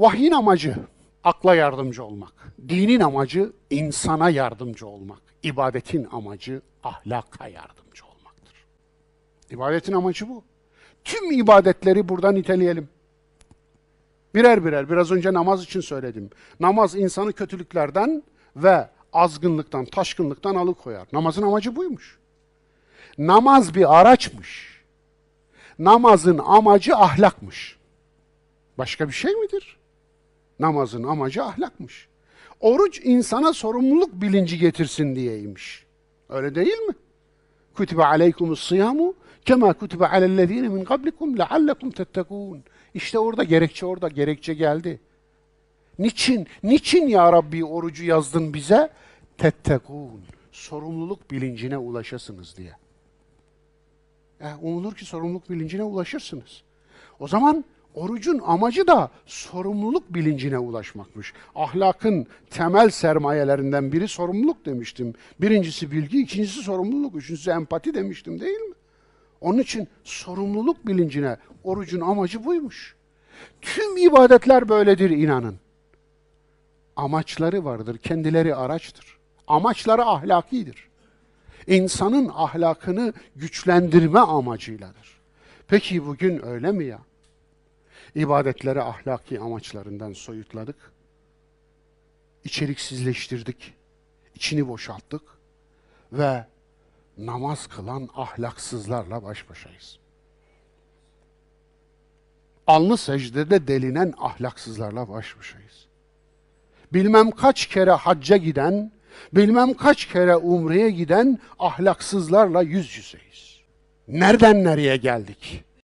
Vahyin amacı akla yardımcı olmak. Dinin amacı insana yardımcı olmak. İbadetin amacı ahlaka yardımcı olmaktır. İbadetin amacı bu. Tüm ibadetleri burada niteleyelim. Birer birer, biraz önce namaz için söyledim. Namaz insanı kötülüklerden ve azgınlıktan, taşkınlıktan alıkoyar. Namazın amacı buymuş. Namaz bir araçmış. Namazın amacı ahlakmış. Başka bir şey midir? Namazın amacı ahlakmış. Oruç insana sorumluluk bilinci getirsin diyeymiş. Öyle değil mi? Kutibe aleykumus siyamu kema kutibe alellezine min kablikum leallekum tettekûn. İşte orada gerekçe orada gerekçe geldi. Niçin? Niçin ya Rabbi orucu yazdın bize? Tettekûn. Sorumluluk bilincine ulaşasınız diye. E, umulur ki sorumluluk bilincine ulaşırsınız. O zaman Orucun amacı da sorumluluk bilincine ulaşmakmış. Ahlakın temel sermayelerinden biri sorumluluk demiştim. Birincisi bilgi, ikincisi sorumluluk, üçüncüsü empati demiştim değil mi? Onun için sorumluluk bilincine orucun amacı buymuş. Tüm ibadetler böyledir inanın. Amaçları vardır, kendileri araçtır. Amaçları ahlakidir. İnsanın ahlakını güçlendirme amacıyladır. Peki bugün öyle mi ya? ibadetleri ahlaki amaçlarından soyutladık. içeriksizleştirdik. içini boşalttık ve namaz kılan ahlaksızlarla baş başayız. Alnı secdede delinen ahlaksızlarla baş başayız. Bilmem kaç kere hacca giden, bilmem kaç kere umreye giden ahlaksızlarla yüz yüzeyiz. Nereden nereye geldik?